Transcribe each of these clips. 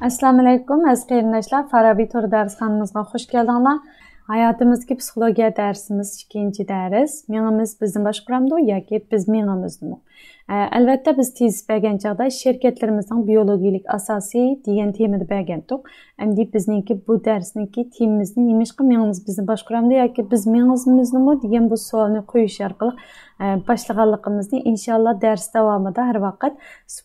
assalomu alaykum aziz qarindoshlar farabiy tur darsxonamizga xush keldinglar hayotimizdagi psixologiya darsimiz ikkinchi dars miyamiz bizni boshqaramdi yoki biz miyamizni Э, albatta biz tezis bergan chog'da sherkatlarimizning biologiyalik asosi degan bergan bergandik endi bizningki bu darsniki temamizni nimishqa miyamiz bizni boshqaramdi yoki biz miyamizmizmi degan bu savolni qo'yish orqali e, boshlaganligimizni inshaalloh dars davomida har vaqt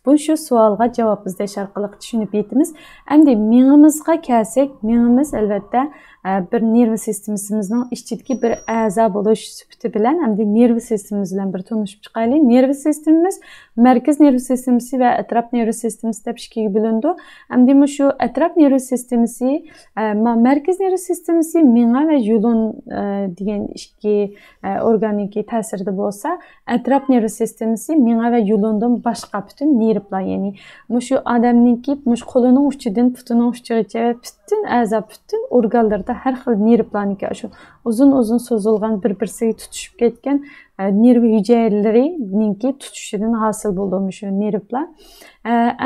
bu shu savolga javob izlash orqali tushunib yetimiz. endi miyamizga kelsak miyamiz albatta e, bir nerv sistemasimizni ichidagi bir a'zo bo'lish sifati bilan endi nerv sistemamiz bilan bir tanishib chiqaylik nerv sistema sistemimiz. mərkəz nerv sistemisi və ətraf nerv sistemisi də ikiyə bölündü. Əmdi şu ətraf nerv sistemisi, e, mərkəz nerv sistemisi miya və yolun e, deyən iki e, orqaniki təsirdə bolsa, ətraf nerv sistemisi miya və yolundan başqa bütün nervlar, yəni şu adamınki muş qolunun uçudan putunun uçuğacha bütün əza bütün orqanlarda hər xil nervlarniki şu uzun-uzun sozulğan bir-birisiga tutuşub getgan nerv hüceyrələrinin yəni tutuşunun hasil асыл болду мушу нервлар.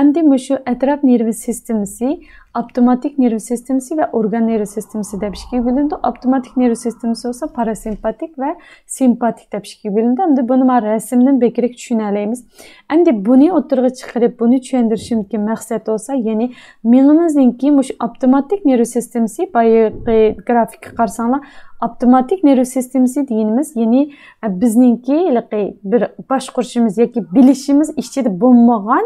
Әмди мушу әтрап нерви системасы optomatik nerv sistemisi va organ nerv de deb ikkiga bilindi. optomatik nerv sistemisi olsa parasimpatik va simpatik deb ikkiga bo'lindi endi buni man rasmdan bekrak tushunalamiz endi buni çıkarıp bunu buni tushuntirishimki məqsəd olsa, ya'ni miyamizniki bu optomatik nerv sistemisi bayağı grafik karsanla optomatik nerv sistemisi deyinimiz, ya'ni bizningki bir boshqurishimiz yoki bilishimiz ichida bo'lmagan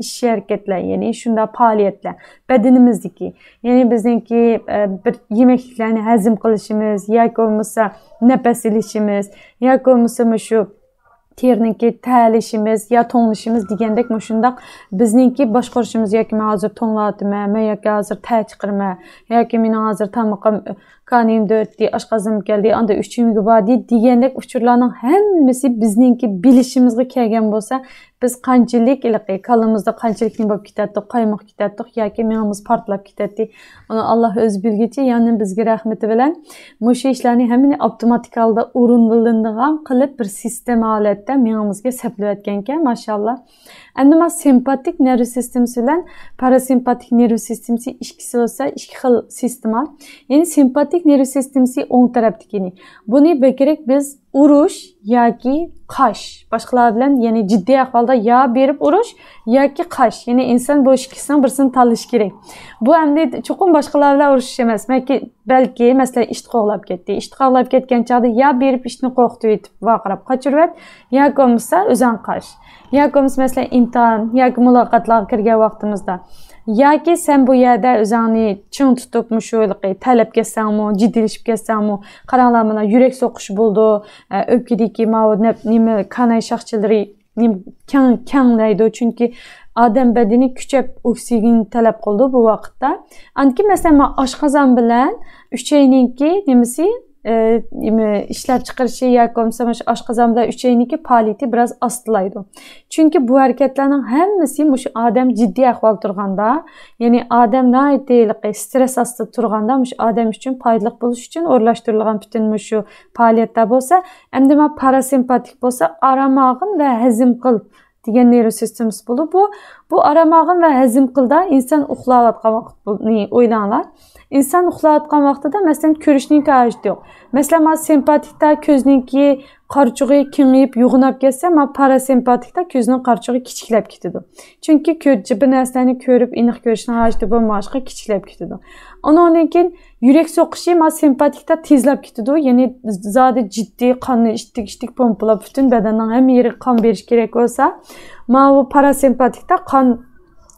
ish harakatlar ya'ni şunda faoliyatlar badanimiz niziki. Yəni bizinki e, bir yeməklərini həzm qilishimiz, yoki olmasa nəfəs ilişimiz, yoki olmasa məşu terninki təlişimiz ya tonluşumuz deyəndək məşundaq bizninki başquruşumuz yoki mən hazır tonladım, mən yoki hazır tə çıxırmə, yoki mən hazır tamaqım kanim dörtdi ashqazim keldi anda uchimga bordi degandek uchurlarning hammasi bizningki bilishimizga kelgan bo'lsa biz qanchalik kallamizda qanchalik nima bo'lib ketadiq qaymoq ya yoki miyamiz portlab ketadi uni alloh öz bilgichi ya'ni bizga rahmati bilan mushu işlerini hemini avtomatik holda o'rindilindigan qilib bir sistem holatda miyamizga saplayotgan ekan maşallah. endi mana simpatik nerv sistemasi bilan parasimpatik nerv sistemasi ikkisi bo'lsa ikki xil sistema ya'ni simpatik sympatik nerv sistemasi o'ng tarafdagini buni bekerak biz urush yoki qash boshqalar bilan ya'ni jiddiy ahvolda yo berib urush yoki qash ya'ni inson bu kisan birsini tanlashi kerak bu endi chuqur boshqalar bilan urushish emas balki balki masalan ishni qo'g'lab ketdi ishni qo'g'lab ketgan chog'da yo berib ishni qo'rqitib yetib vaqirab qochirib yoki bo'lmasa o'zan qash yoki bo'lmasa masalan imtihon yoki muloqotlarga kirgan vaqtimizda yoki sen bu yerda o'zingni chin tutib shu talab ketsanmi jiddiylashib ketsanmi qaranglar mana yurak so'qish bo'ldi e, o'pkadagi nima kanay shaxchalari kang kanglaydi chunki odam badani kuchab oksigen talab qildi bu vaqtda anki masalan oshqozon bilan uchayninki nimasi ishlab chiqarishni yakomsamash oshqozonda uchayniki paliti biroz ostilaydi chunki bu harakatlarning hammasi mush odam jiddiy ahvol turganda ya'ni odam stress ostida turganda mush odam uchun foydali bo'lish uchun o'rlashtirilgan butun shu faoliyatda bo'lsa endi parasimpatik bo'lsa aram og'in va hazm qil degan nevrosistemimiz bo'lib bu bu aram og'in va hazm qilda inson uxlayotgan vaqt o'ylanglar inson uxlayotgan vaqtida masalan ko'rishninki hojati yo'q masalan man simpatikda ko'zniki qarchig'i kengayib yug'inab ketsa man parasimpatikda ko'zni qarchig'i kichiklab ketadi chunki ko'zi bir narsani ko'rib aniq ko'rishni hojati bo'lmashqa kichiklab ketadi undan keyin yurak so'qishi man simpatikda tezlab ketadi ya'ni zodi jiddiy qonni ichdik ichdik pompalab butun badanning hamma yeri qon berish kerak bo'lsa man bu parasimpatikda qon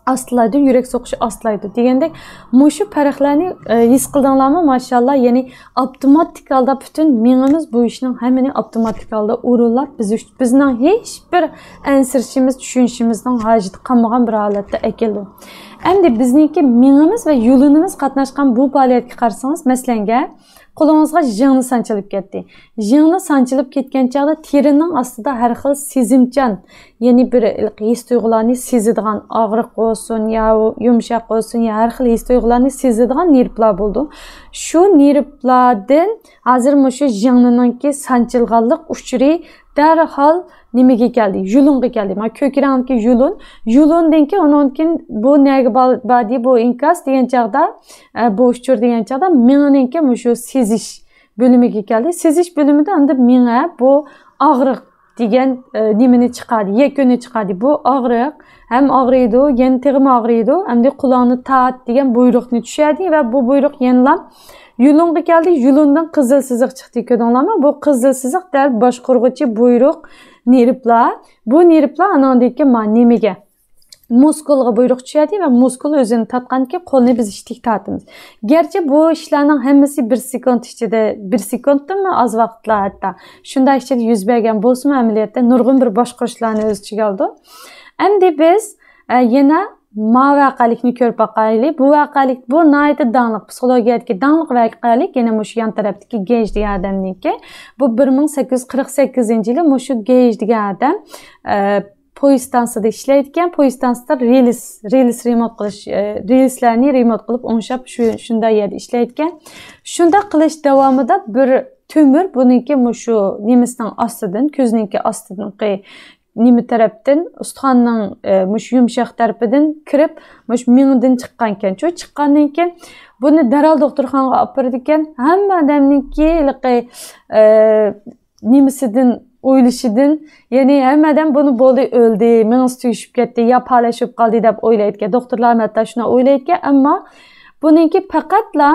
aslaydi yurak so'qishi aslaydi degandek mana shu farqlarni e, his qildinglarmi mashalloh ya'ni avtomatik holda butun miyamiz bu ishning hammani avtomatik holda o'rinlab biz bizni hech bir ansirishimiz tushunishimizdan hojati qolmagan bir holatda keldi endi bizniki miyamiz va yulinimiz qatnashgan bu faoliyatga qarasangiz masalanga qo'lingizga jingni sanchilib ketdi jingni sanchilib ketgan chog'da terining ostida har xil sezimchan ya'ni bir his tuyg'ularni sezadigan og'riq bo'lsin yo yumshoq bo'lsin yo har xil his tuyg'ularni sezadigan nervlar bo'ldi shu nervlardan hozir shu jingniniki sanchilganlik uchuri darhol nimaga keldik yulunga keldik mana ko'krankki yulun yulun ki onun ki bu nega badi bu inkas degan chog'da e, bu uchur degan chog'da menninki shu sezish bo'limiga keldik sezish bo'limida endi menga bu og'riq degan nimani chiqadi yakuni çıkardı. bu og'riq ham og'riydi yana tig'im Hem de kulağını tat degan buyruqni tushadi ve bu buyruq yanlam yulunga keldik yulundan qizil chiqdi ko'rdinglarmi bu kızıl siziq dal boshqurg'uchi buyruq nirpla bu nervlar anandagi nimaga muskulga buyruq tushadi va muskul o'zini tortganki qo'lni biz ishtik tortamiz garchi bu ishlarning hammasi bir sekund ichida bir sekunddimi oz vaqtlar hatto shunday ichida yuz bergan bo'lsinmi amaliyotda nurg'un bir boshqa o'z ichiga oldi endi biz e, yana ma voqelikni ko'rib bu vaqalik bu nayta danliq psixologiyadagi danliq vaqalik yana mushu yon tarafdagi gej degan odamniki bu bir ming sakkiz yuz qirq sakkizinchi yili mushu gej degan odam e, poyezd stansiyada ishlaydigan poyezd stansiyada relis remont qilish e, relislarni remont qilib o'ngshab shunday yerda ishlayotgan shunda qilish davomida bir tumir buniki mushu nemisning ostidan ko'zniki ostidan nima tarafdan ustxonning e, mush yumshoq tarafidan kirib mush mingidan chiqqan ekan shu chiqqandan keyin buni darrov doktorxonaga olib bordi ekan hamma odamniki e, nimasidan o'ylashidan ya'ni hamma odam buni bo'ldi o'ldi mingisi tuyushib ketdi yo palashib qoldi deb o'ylaydi doktorlar albatta shuni o'ylaydi ammo buniki faqatla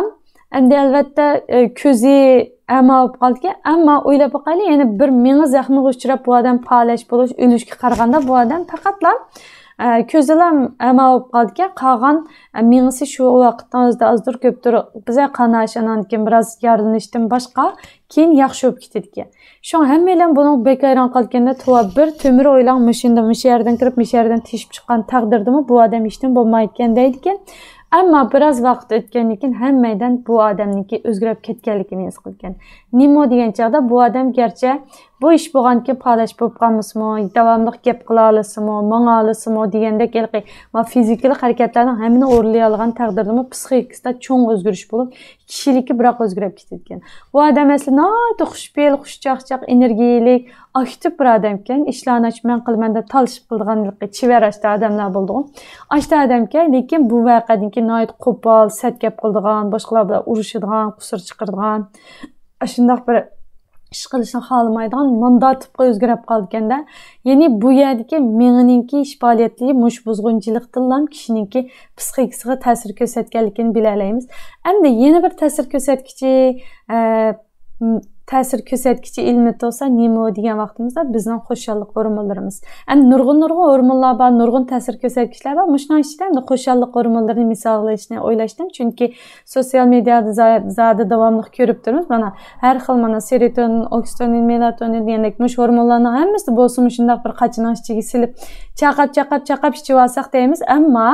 endi albatta e, ko'zi ammo olib qoldiki ammo o'ylab boqaylik ya'ni bir meni zaxmiga uchrab bu odam palash bo'lish o'lishga qaraganda bu odam faqatla e, ko'zilam ama bo'lib qoldiki qolgan e, mingisi shu vaqtni o'zida ozdir ko'pdir biza qanash andan keyin biroz yordamlashishdan boshqa keyin yaxshi bo'lib ketadiki shu hammanglar buni bekayron qolganda toa bir temir o'ylang mashunda musha yerdan kirib musha yerdan teshib chiqqan taqdirdami bu odam hech bo'lmayotgan deydikan ammo biroz vaqt o'tgandan keyin hammaydan bu odamniki o'zgarib ketganligini his qilgan nimo degan chog'da bu odam garchi bu ish bo'lgan keyin palash bo'lib qolmasmi davomli gap qila olasizmi mana olasizmi degandek ilqi va fizikal harakatlarni hammani o'rlay olgan taqdirdami psixikasida cho'ng o'zgarish bo'lib kishiligi biroq o'zgarib ketadigan bu odam aslida noto xushchaqchaq energiyalik aktiv bir odam ekan ishlarni ochman qilaman deb talashib qilgan odamlar bo'ldiu ashta odam ekan lekin bu vaqadan keyin noyat qo'pol sat gap qiladigan boshqalar bilan urushadigan qusur chiqaradigan shundoq bir ish qilishni xohlamaydigan mandat tipga o'zgarib qoldi ekanda ya'ni bu yerdagi menginiki ish faoliyati mush buzg'unchilik ham kishiniki psixikasiga ta'sir ko'rsatganligini bila olamiz endi yana bir ta'sir ko'rsatkichi ta'sir ko'rsatkichi ilmi bo'lsa nima degan vaqtimizda bizning xo'shallik gormonlarimiz endi nurg'un nurg'un gormonlar bor nurg'un ta'sir ko'rsatkichlar bor mushuni ichida endi xo'shallik gormonlarini misol qilishni o'ylashdim chunki sosial mediada zada davomli ko'rib turibmiz mana har xil mana serotonin oksitonin melatonin degandek mush gormonlarni hammasi bo'lsin shundoq bir qachinoq ichiga silib chaqab chaqab chaqab ichib olsak deymiz ammo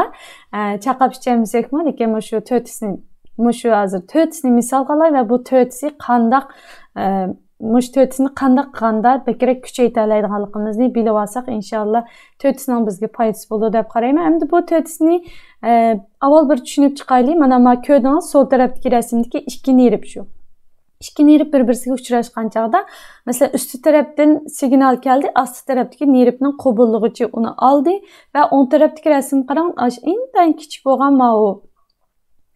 chaqab ichamizmi lekin shu to'rtisini shu hozir to'rtisini misol qilay va bu to'rtisi qandaq mush to'tisini qandaq qandaq bekerek kuchaytira oladiganligimizni bilib olsak inshaalloh to'tisning bizga foydasi bo'ladi deb qarayman endi bu to'tisni avval bir tushunib chiqaylik mana ma ko'rdingiz sol tarafdagi rasmdagi ikki nerib shu ikki nerib bir birisiga uchrashgan chog'da masalan usti tarafdan signal keldi osti tarafdagi neribni qubullig'icha uni oldi va o'ng tarafdagi rasmni qarang intayin kichik bo'lgan mau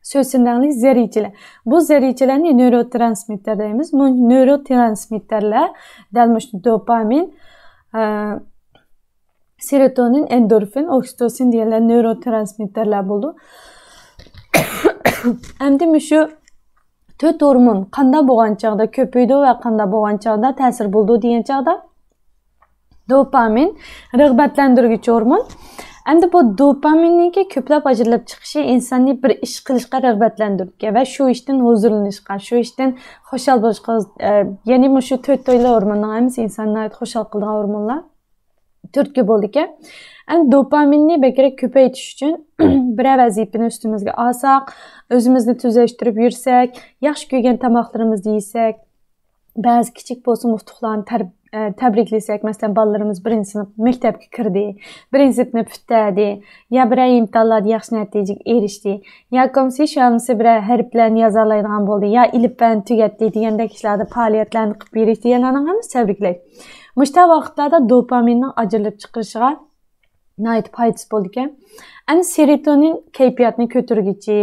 sözündənlik zəricilər. Bu zəricilər neyrotransmitter Bu neyrotransmitterlər dəlmiş dopamin, ə, e, serotonin, endorfin, oksitosin deyilən neyrotransmitterlər buldu. Əmdi müşü төт ормон канда болгон чагда көпөйдө ve kanda болгон чагда таасир болду деген чагда допамин рагбатландыргыч ормон endi bu dopaminninki ko'plab ajralib chiqishi insonni bir ish qilishga rag'batlantirishga va shu ishdan huzurlanishga shu ishdan xushal bo'lishga e, ya'ni shu to'rt to'yli hormonlar hammasi insonni xushal qilgan o'rmonlar to'rtga bo'ldi ekan endi dopaminni bekarga ko'paytirish uchun bir vazifani ustimizga olsak o'zimizni tuzashtirib yursak yaxshi ko'rgan tamoqlarimizni yesak ba'zi kichik bo'lsin muftuqlarni təbrikləyək, məsələn, ballarımız birinci sinif məktəbə kirdi, birinci sinifni bitdi, ya bir imtahanlarda yaxşı nəticə erişdi, ya komsi şamsı bir hərflərini yaza alaydigan boldu, ya ilib fən tugatdi deyəndə işlərdə fəaliyyətlərini qılıb berişdi. Yananın hamısı təbrikləyik. Müştə vaxtlarda dopaminin acırılıb çıxışığa nəhayət faydası boldu ki, ən yəni serotonin keyfiyyətini kötürgücü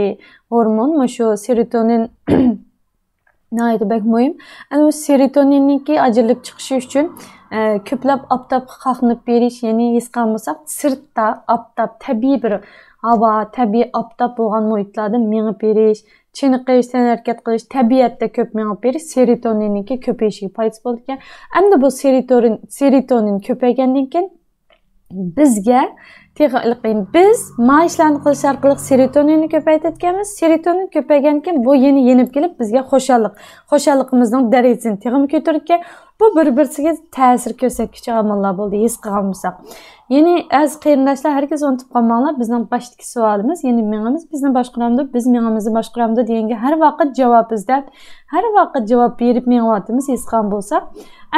hormon, məşu serotonin nihoyatda bak muhim ana bu ajilib chiqishi uchun e, ko'plab oftobga qoqinib berish ya'ni his qilmasak sirtda oftob tabiiy bir havo tabiiy oftob bo'lgan muhitlarda mingib berish chiniqish tanharakat qilish tabiatda ko'p mingib berish serotoninninki ko'payishiga foydasi bo'larkan endi bu serotonin serotonin ko'paygandan keyin bizga biz maishlarni qilish orqali serotoninni ko'paytirganmiz serotonin ko'paygandan keyin bu yeni yenib kelib bizga xoshalliq xoshalligimizni darajasini tag'in ko'targan bu bir birsiga ta'sir ko'rsatguchi omillar bo'ldi his qilgan bo'lsak ya'ni az qarindoshlar hargiz unutib qolmanglar bizning boshdagi savolimiz ya'ni miyamiz bizni boshqaramdi biz miyamizni boshqaramdi deganga har vaqt javob izlab har vaqt javob berib meyapyotimiz his qilgan bo'lsa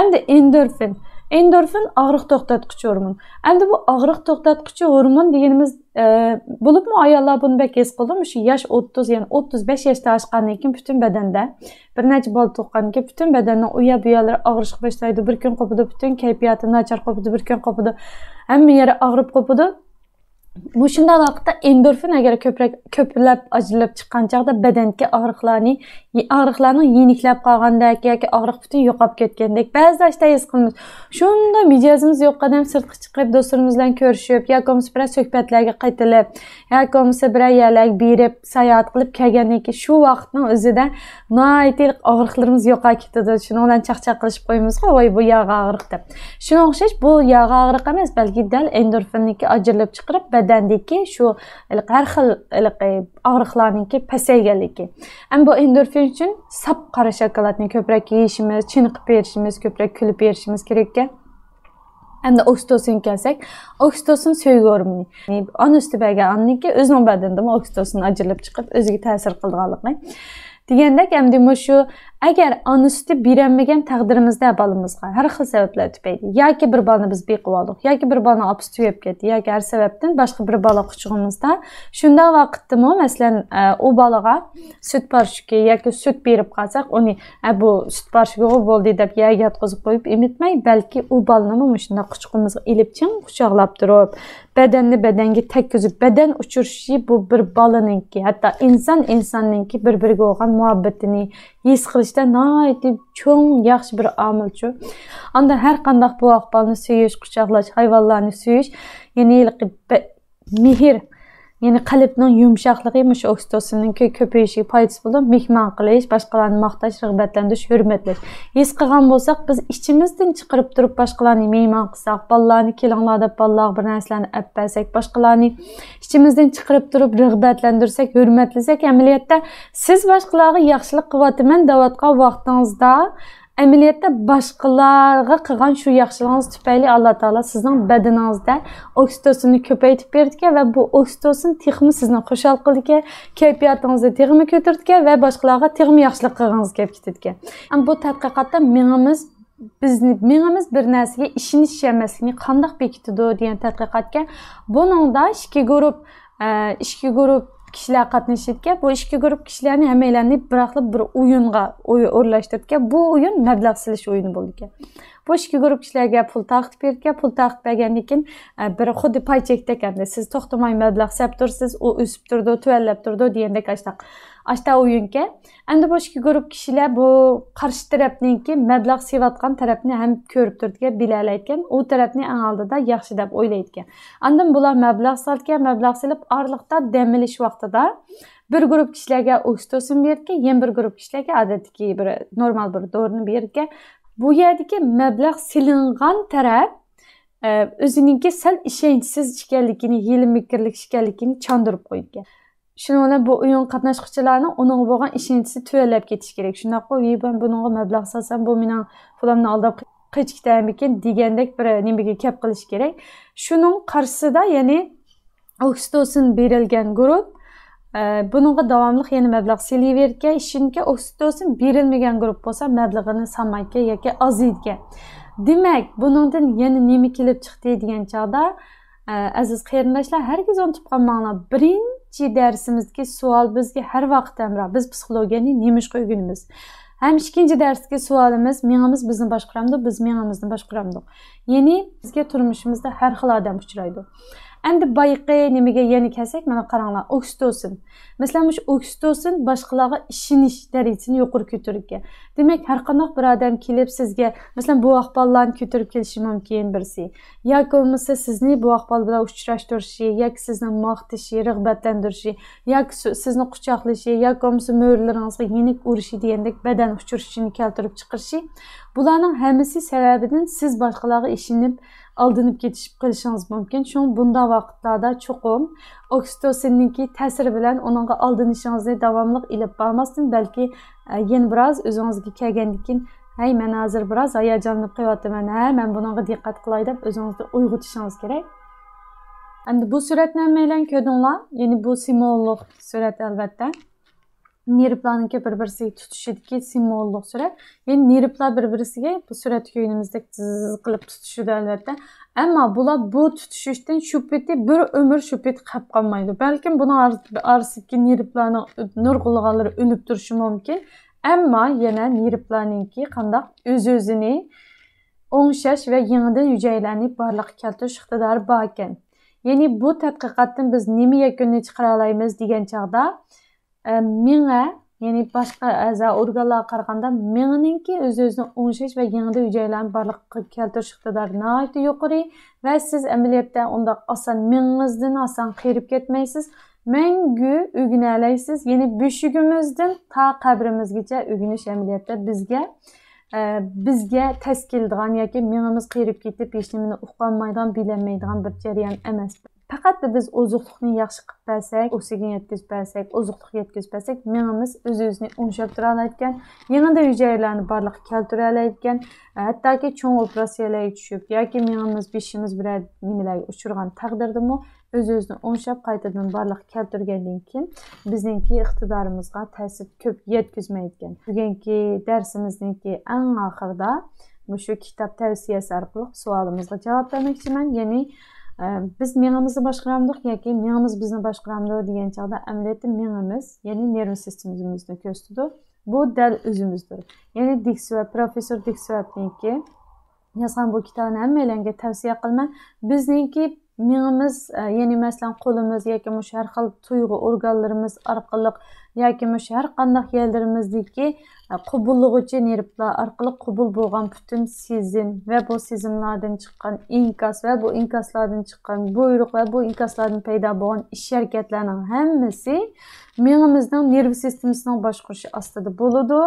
endi endorfin endorfin ağrıq toxtatqıcı hormon. Əndi bu ağrıq toxtatqıcı hormon deyinimiz e, bulubmu ayollar bunu bəlkə hiss qılmış, yaş 30, yəni 35 yaşda aşqandan keyin bütün bədəndə bir neçə bal toqqandan keyin bütün bədənin uya buyaları ağrışıq başlaydı. Bir gün qopudu, bütün keyfiyyəti naçar qopudu, bir gün qopudu. Həmmə yeri ağrıb qopudu. mushunday vaqtda endorfin agar ko'proq ko'plab ajralib chiqqan chog'da badanga og'riqlarning og'riqlarni yeniklab qolgandek yoki og'riq butun yo'qolib ketgandek ba'zida ashta his qilamiz shunda mijozimiz yo'q qadam sirtqa chiqib do'stlarimiz bilan ko'rishib yo bo'lmasa bir suhbatlarga qaytilib yo bo'lmasa bir yalak berib sayohat qilib kelgandan keyin shu vaqtni o'zida og'riqlarimiz yo'qolib ketadi shuning bilan chaqchaq qilishib qo'ymizku voy bu yog' og'riq deb shunga o'xshash bu yog' og'riq emas balki dal endorfinniki ajralib chiqarib badaniki shu har xil e, og'riqlarniki pasayganligi ham bu endorfin uchun sap qora shokoladni ko'proq yeyishimiz chiniqib berishimiz ko'proq kulib berishimiz kerak ekan hamda oksitosin kelsak oksitosin so'ygi Yani, on usti bergan onniki o'zini badanida oksitosin ajralib chiqib o'ziga ta'sir qilganligi degandek hamda shu Əgər anusti birənbəgən təqdirimizdə əbalımızğa hər xil səbəblər tüpəydi. Ya ki bir balını biz beqvalıq, ya ki bir balını abstüyəb getdi, ya ki hər səbəbdən başqa bir bala quçuğumuzda. Şunda vaqtdımı məsələn o balağa süt parşuki, ya ki süt verib qalsaq, onu ə bu süt parşuki boldu deyib ya yatqızıb qoyub emitmək, bəlkə o balını mı şunda quçuğumuzğa elib çın quçaqlab durub, bədənli bədənə təkküzüb bədən uçuruşu bu bir balınınki, hətta insan insanınki bir-birinə olan muhabbətini his qilishda noiti cho'ng yaxshi bir omilchu anda har qandaq bu ahvolni suyish quchoqlash hayvonlarni yəni, suyish ya'ni mehr Yəni qəlbin yumşaqlığı imiş oksitosinninki köpəyişi faydası bulub mehman qilish, başqalarını maqtaş, rəğbətləndiş, hörmətləş. Hiss qılğan bolsaq biz içimizdən çıxırıb durub başqalarını mehman qılsaq, ballarını kelinlar deb ballar bir nəsələni əpbəsək, başqalarını içimizdən çıxırıb durub rəğbətləndirsək, hörmətləsək, əməliyyatda siz başqalarına yaxşılıq qıvatımən davatqa vaxtınızda amaliyotda boshqalarga qilgan shu yaxshiligingiz tufayli alloh taolo sizning badaningizda oksitosinni ko'paytib berdiki va bu oksitosin texmi sizni xushal qildiki kayfiyatingizni texmi ko'tardikan va boshqalarga texmi yaxshilik qilgingiz kelib Am bu tadqiqotda miyamiz bizni miyamiz bir narsaga ishonish emasligini qandoq bekitadi degan tadqiqotga buningda ikki guruh ikki guruh kishilar qatnashadi ekan bu ikki guruh kishilarni hammanglarni bırakıp bir o'yinga o'rlashtirdi ekan bu o'yin mablag' silish o'yini bo'ldi ekan bu işki guruh kishilarga pul taqib berdi ekan pul taqib bergandan keyin e, biri xuddi paychekda ekanda siz to'xtamay mablag' sap tursiz u o'sib turdi tuvanlab turdi degandek ashunaq ashta o'yinga endi bu ikki guruh kishilar bu qarshi tarafninki mablag' sevayotgan tarafni ham ko'rib turdigan bilala ekan u tarafni eng oldida yaxshi deb o'ylaydi ekan andan bular mablag' salgan mablag' silib orliqda dam olish vaqtida bir guruh kishilarga ostosin berdi yana bir guruh kishilarga odatdagi bir normal bir dorini berdi bu yerdagi mablag' silingan taraf o'ziniki sal ishonchsiz ekanligini mikirlik ekanligini chondirib qo'ygan bilan bu o'yin qatnashuvchilarni uning bo'lgan ishonchisi tuyalab ketish kerak shundoq qilib man bunga mablag' solsam bu meni pulumni aldab qichkitanmikin degandek bir nimaga gap qilish kerak shuning qarshisida ya'ni oksitosin berilgan guruh e, buningga davomli yana mablag' selavergan ishonki oksitosin berilmagan guruh bo'lsa mablag'ini solmaydi yoki oziydi demak buningdan yana nima kelib chiqdi degan chog'da e, aziz qarindoshlar hargiz unutib qolmanglar birinchi ikki darsimizga savol bizga har vaqt hamro biz psixologiyani nemishqa o'rganamiz ham ikkinchi darsga savolimiz miyamiz bizni boshqaramdi biz miyamizni boshqaramdik ya'ni bizga turmushimizda har xil odam uchraydi endi boyaqi nimaga yana kelsak mana qaranglar oksitosin masalan mush oksitosin boshqalarga ishonish darajasini yuqori ko'targan demak har qanday bir odam kelib sizga masalan bu ahvollarni ko'tarib kelishi mumkin birsi yoki bo'lmasa sizni bu ahvol bilan uchrashtirishi yoki sizni maqtashi rag'batlantirishi yoki sizni quchoqlashi yoki bo'lmasa mo'rilaringizga yenik urishi degandek badan uchirishini keltirib chiqarishi bularning hammasi sababidan siz boshqalarga ishonib aldanıb getişib qalışınız mümkün. Çünki bunda vaqtlarda çoxum oksitosinninki təsiri bilən onun aldanışınızı davamlıq ilib barmasın, bəlkə e, yen biraz özünüzə gəlgəndən Hey, mən hazır biraz həyəcanlı qıyatıman. Hə, mən bununğa diqqət qılay deyə özünüzü uyğutışınız kerak. Endi bu sürətnamə ilə ködünlər. Yəni bu simvolluq sürət əlbəttə. nervlarniki bir birisiga tutishidiki simvollik surat ya'ni nervlar bir birisiga bu surat ko'ynimizdek tiz qilib tutishidi albatta ammo bular bu tutishishdan shu peti bir umr shu pet qolib qolmaydi balkim buni arsidagi nervlarni nurg'ulg'anlari o'lib turishi mumkin ammo yana nervlarninki qandaq o'z Öz o'zini o'ngshash va yangidan hujaylarni borliqqa keltirish iqtidori bor ekan ya'ni bu tadqiqotdan biz nima yakunni chiqara olamiz degan chog'da ming'a ya'ni boshqa a'zo organlarga qaraganda mingninki o'z o'zini o'ngshash va yangida hujaylarni barliqqa keltirish iqtidori nihoyatda yuqori va siz amaliyotda undoq oson mingizdan oson qerib ketmaysiz mangu o'gina olasiz ya'ni beshigimizdan to qabrimizgacha o'ginish amaliyotda bizga bizga tez keladigan yoki miyamiz qiyirib ketib hech nimani uqolmaydigan bilinmaydigan bir jarayon emas faqat biz oziqlikni yaxshi qilib bersak o'ziga yetkazib bersak oziqlik yetkazib bersak miyamiz o'z o'zini o'ngshantira olarkan yanada hujayralarni barliq keltira olarkan e, hattoki cho'ng operatsiyalarga tushib yoki miyamiz beshimiz biror nimalarga uchirgan taqdirdami o'z o'zini o'ngshab qaytadan barliq keltirgandan keyin bizningki iqtidorimizga ta'sir ko'p yetkazmaydi bugungi darsimizniki eng oxirida shu kitob tavsiyasi orqali savolimizga javob bermoqchiman ya'ni biz miyamızı boshqaramdik yoki miyamiz bizni boshqaramdi degan chog'da amaliyotda miyamiz ya'ni nerv tizimimizni ko'z tutib bu dal o'zimizdir ya'ni diksvab professor diksvabniki yozgan bu kitobni hammalangga tavsiya qilaman bizniki miyamiz e, ya'ni masalan qo'limiz yoki o'sha har xil tuyg'u organlarimiz orqali yoki o'sha har qanday yerlarimizniki e, qubullig'uchi nervlar orqali qubul bo'lgan butun sezim va bu sezimlardan chiqqan inkos va bu inkoslardan chiqqan buyruq va bu inkoslardan paydo bo'lgan ish harakatlarning hammasi miyamizning nerv sistemasining boshqarishi ostida bo'ladi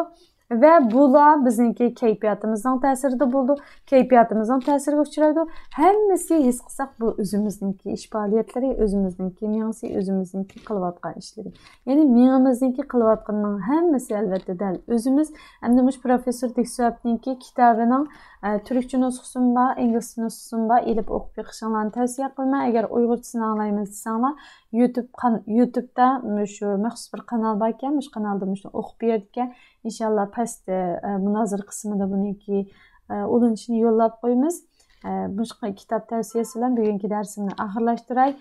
Və bu da bizniki keyfiyyətimizin təsirində buldu. Keyfiyyətimizin təsirə uçuraydı. Həmmisi his qısaq bu özümüznünki iş fəaliyyətləri, özümüznünki miyansı, özümüznünki qılıbatqan işləri. Yəni miyamıznınki qılıbatqanın həmmisi əlbəttə dəl özümüz. Əmdə məş professor Diksiyabninki kitabının ba, uqsinba inglizchani ba, ilib o'qib yiqishinglarni tavsiya qilman agar uyg'urchasini anglaymiz desanglar youtube YouTube-da shu maxsus bir kanal bor ekan shu kanalda shuni o'qib berdi ekan inshaalloh past munozir qismida buniki ulinishini yo'llab qo'yamiz bu kitob tavsiyasi bilan bugungi darsimni oxirlashtiray